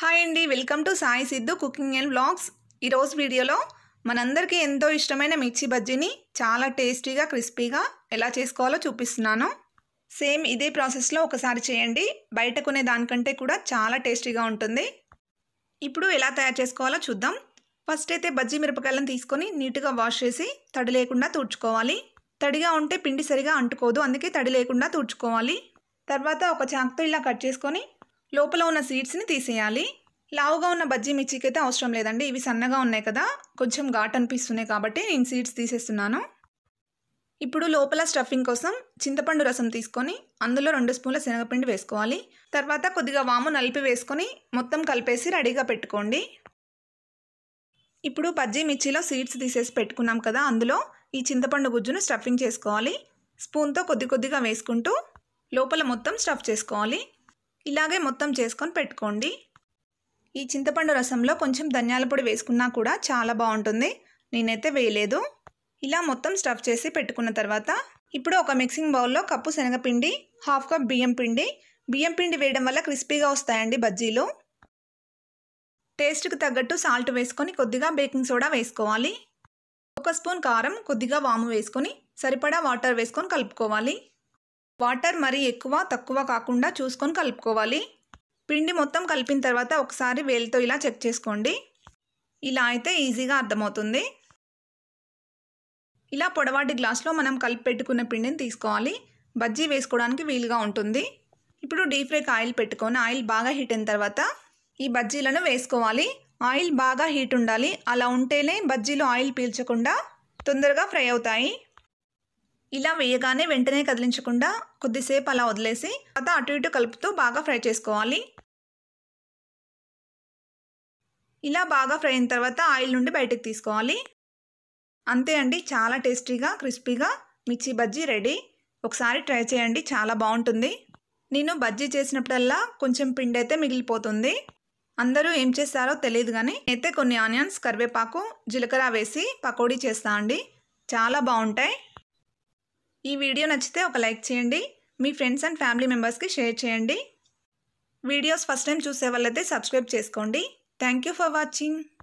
hi అండి welcome to Sai Siddhu cooking and blogs ఈరోజు వీడియోలో మనందరికీ ఎంతో ఇష్టమైన మిర్చి బజ్జీని చాలా టేస్టీగా క్రిస్పీగా ఎలా చేసుకోవాలో చూపిస్తున్నాను సేమ్ ఇదే ప్రాసెస్లో ఒకసారి చేయండి బయట కొనే దానికంటే కూడా చాలా టేస్టీగా ఉంటుంది ఇప్పుడు ఎలా తయారు చేసుకోవాలో చూద్దాం ఫస్ట్ అయితే బజ్జీ మిరపకాయలను తీసుకొని నీట్గా వాష్ చేసి తడి లేకుండా తుడుచుకోవాలి తడిగా ఉంటే పిండి సరిగా అంటుకోదు అందుకే తడి లేకుండా తుడుచుకోవాలి తర్వాత ఒక చాకుతో ఇలా కట్ చేసుకొని లోపల ఉన్న సీడ్స్ని తీసేయాలి లావుగా ఉన్న బజ్జీ మిర్చికి అయితే అవసరం లేదండి ఇవి సన్నగా ఉన్నాయి కదా కొంచెం ఘాట్ అనిపిస్తున్నాయి కాబట్టి నేను సీడ్స్ తీసేస్తున్నాను ఇప్పుడు లోపల స్టఫింగ్ కోసం చింతపండు రసం తీసుకొని అందులో రెండు స్పూన్ల శనగపిండి వేసుకోవాలి తర్వాత కొద్దిగా వాము నలిపి వేసుకొని మొత్తం కలిపేసి రెడీగా పెట్టుకోండి ఇప్పుడు బజ్జీ మిర్చిలో సీడ్స్ తీసేసి పెట్టుకున్నాం కదా అందులో ఈ చింతపండు గుజ్జును స్టఫింగ్ చేసుకోవాలి స్పూన్తో కొద్ది కొద్దిగా వేసుకుంటూ లోపల మొత్తం స్టఫ్ చేసుకోవాలి ఇలాగే మొత్తం చేసుకొని పెట్టుకోండి ఈ చింతపండు రసంలో కొంచెం ధనియాల పొడి వేసుకున్నా కూడా చాలా బాగుంటుంది నేనైతే వేయలేదు ఇలా మొత్తం స్టఫ్ చేసి పెట్టుకున్న తర్వాత ఇప్పుడు ఒక మిక్సింగ్ బౌల్లో కప్పు శనగపిండి హాఫ్ కప్ బియ్యం పిండి బియ్యం పిండి వేయడం వల్ల క్రిస్పీగా వస్తాయండి బజ్జీలు టేస్ట్కి తగ్గట్టు సాల్ట్ వేసుకొని కొద్దిగా బేకింగ్ సోడా వేసుకోవాలి ఒక స్పూన్ కారం కొద్దిగా వాము వేసుకొని సరిపడా వాటర్ వేసుకొని కలుపుకోవాలి వాటర్ మరీ ఎక్కువ తక్కువ కాకుండా చూసుకొని కలుపుకోవాలి పిండి మొత్తం కలిపిన తర్వాత ఒకసారి వేలితో ఇలా చెక్ చేసుకోండి ఇలా అయితే ఈజీగా అర్థమవుతుంది ఇలా పొడవాటి గ్లాస్లో మనం కలిపి పెట్టుకున్న పిండిని తీసుకోవాలి బజ్జీ వేసుకోవడానికి వీలుగా ఉంటుంది ఇప్పుడు డీప్ ఫ్రైకి ఆయిల్ పెట్టుకొని ఆయిల్ బాగా హీట్ అయిన తర్వాత ఈ బజ్జీలను వేసుకోవాలి ఆయిల్ బాగా హీట్ ఉండాలి అలా ఉంటేనే బజ్జీలు ఆయిల్ పీల్చకుండా తొందరగా ఫ్రై అవుతాయి ఇలా వేయగానే వెంటనే కదిలించకుండా కొద్దిసేపు అలా వదిలేసి తర్వాత అటు ఇటు కలుపుతూ బాగా ఫ్రై చేసుకోవాలి ఇలా బాగా ఫ్రై అయిన తర్వాత ఆయిల్ నుండి బయటకు తీసుకోవాలి అంతే అండి చాలా టేస్టీగా క్రిస్పీగా మిర్చి బజ్జీ రెడీ ఒకసారి ట్రై చేయండి చాలా బాగుంటుంది నేను బజ్జీ చేసినప్పుడల్లా కొంచెం పిండి అయితే మిగిలిపోతుంది అందరూ ఏం చేస్తారో తెలియదు కానీ అయితే కొన్ని ఆనియన్స్ కరివేపాకు జీలకర్ర వేసి పకోడీ చేస్తా అండి చాలా బాగుంటాయి ఈ వీడియో నచ్చితే ఒక లైక్ చేయండి మీ ఫ్రెండ్స్ అండ్ ఫ్యామిలీ మెంబర్స్కి షేర్ చేయండి వీడియోస్ ఫస్ట్ టైం చూసే వాళ్ళైతే సబ్స్క్రైబ్ చేసుకోండి థ్యాంక్ ఫర్ వాచింగ్